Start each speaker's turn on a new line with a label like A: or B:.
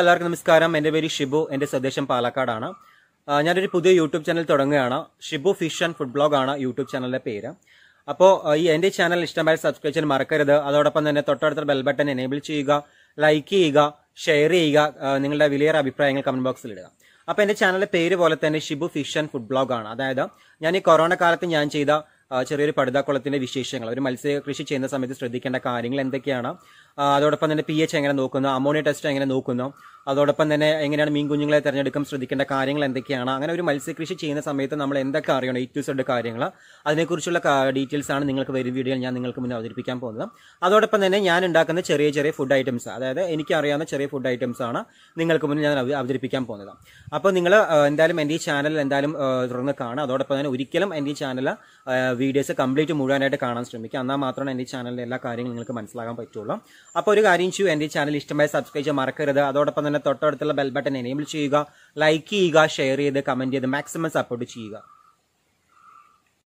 A: എല്ലാവർക്കും നമസ്കാരം എൻ്റെ പേര് ഷിബു എൻ്റെ സ്വദേശം പാലക്കാടാണ് ഞാനൊരു പുതിയ യൂട്യൂബ് ചാനൽ തുടങ്ങുകയാണ് Shibu fish and food blog ആണ് യൂട്യൂബ് ചാനലിൻ്റെ പേര് അപ്പോൾ ഈ എൻ്റെ ചാനൽ ഇഷ്ടമായ സബ്സ്ക്രൈബ് ചെയ്യാൻ മറക്കരുത് അതോടൊപ്പം തന്നെ തൊട്ടടുത്ത ബെൽ ബട്ടൺ എനേബിൾ ചെയ്യുക ലൈക്ക് ചെയ്യുക ഷെയർ ചെയ്യുക നിങ്ങളുടെ വിലയേറെ അഭിപ്രായങ്ങൾ കമൻറ്റ് ബോക്സിൽ ഇടുക അപ്പോൾ എൻ്റെ ചാനലിൻ്റെ പേര് പോലെ തന്നെ Shibu fish and food blog ആണ് അതായത് ഞാൻ ഈ കൊറോണ കാലത്ത് ഞാൻ ചെയ്ത ചെറിയൊരു പടുതാക്കുളത്തിന്റെ വിശേഷങ്ങൾ ഒരു മത്സ്യ കൃഷി ചെയ്യുന്ന സമയത്ത് ശ്രദ്ധിക്കേണ്ട കാര്യങ്ങൾ എന്തൊക്കെയാണ് അതോടൊപ്പം തന്നെ പി എച്ച് എങ്ങനെ നോക്കുന്നു അമോണിയ ടെസ്റ്റ് എങ്ങനെ നോക്കുന്നു അതോടൊപ്പം തന്നെ എങ്ങനെയാണ് മീൻ കുഞ്ഞുങ്ങളെ തെരഞ്ഞെടുക്കും ശ്രദ്ധിക്കേണ്ട കാര്യങ്ങൾ എന്തൊക്കെയാണ് അങ്ങനെ ഒരു മത്സ്യകൃഷി ചെയ്യുന്ന സമയത്ത് നമ്മൾ എന്തൊക്കെ അറിയണം ഏറ്റവും സെഡ് കാര്യങ്ങൾ അതിനെക്കുറിച്ചുള്ള ഡീറ്റെയിൽസ് ആണ് നിങ്ങൾക്ക് വരും വീഡിയോയിൽ ഞാൻ നിങ്ങൾക്ക് മുന്നിൽ അവതരിപ്പിക്കാൻ പോകുന്നത് അതോടൊപ്പം തന്നെ ഞാൻ ഉണ്ടാക്കുന്ന ചെറിയ ചെറിയ ഫുഡ് ഐറ്റംസ് അതായത് എനിക്ക് അറിയാവുന്ന ചെറിയ ഫുഡ് ഐറ്റംസ് ആണ് നിങ്ങൾക്ക് മുന്നിൽ ഞാൻ അവതരിപ്പിക്കാൻ പോകുന്നത് അപ്പോൾ നിങ്ങൾ എന്തായാലും എൻ്റെ ഈ ചാനൽ എന്തായാലും തുടർന്ന് കാണുക അതോടൊപ്പം തന്നെ ഒരിക്കലും എൻ്റെ ഈ ചാനൽ വീഡിയോസ് കംപ്ലീറ്റ് മുഴുവനായിട്ട് കാണാൻ ശ്രമിക്കുക എന്നാൽ മാത്രമാണ് എൻ്റെ ചാനലിലെ എല്ലാ കാര്യങ്ങളും നിങ്ങൾക്ക് മനസ്സിലാക്കാൻ പറ്റുള്ളൂ അപ്പോൾ ഒരു കാര്യം ചെയ്യൂ എൻ്റെ ചാനൽ ഇഷ്ടമായി സബ്സ്ക്രൈബ് ചെയ്യാൻ മറക്കരുത് അതോടൊപ്പം തന്നെ തന്നെ തൊട്ടടുത്തുള്ള ബെൽ ബട്ടൺ എനേബിൾ ചെയ്യുക ലൈക്ക് ചെയ്യുക ഷെയർ ചെയ്ത് കമന്റ് ചെയ്ത് മാക്സിമം സപ്പോർട്ട് ചെയ്യുക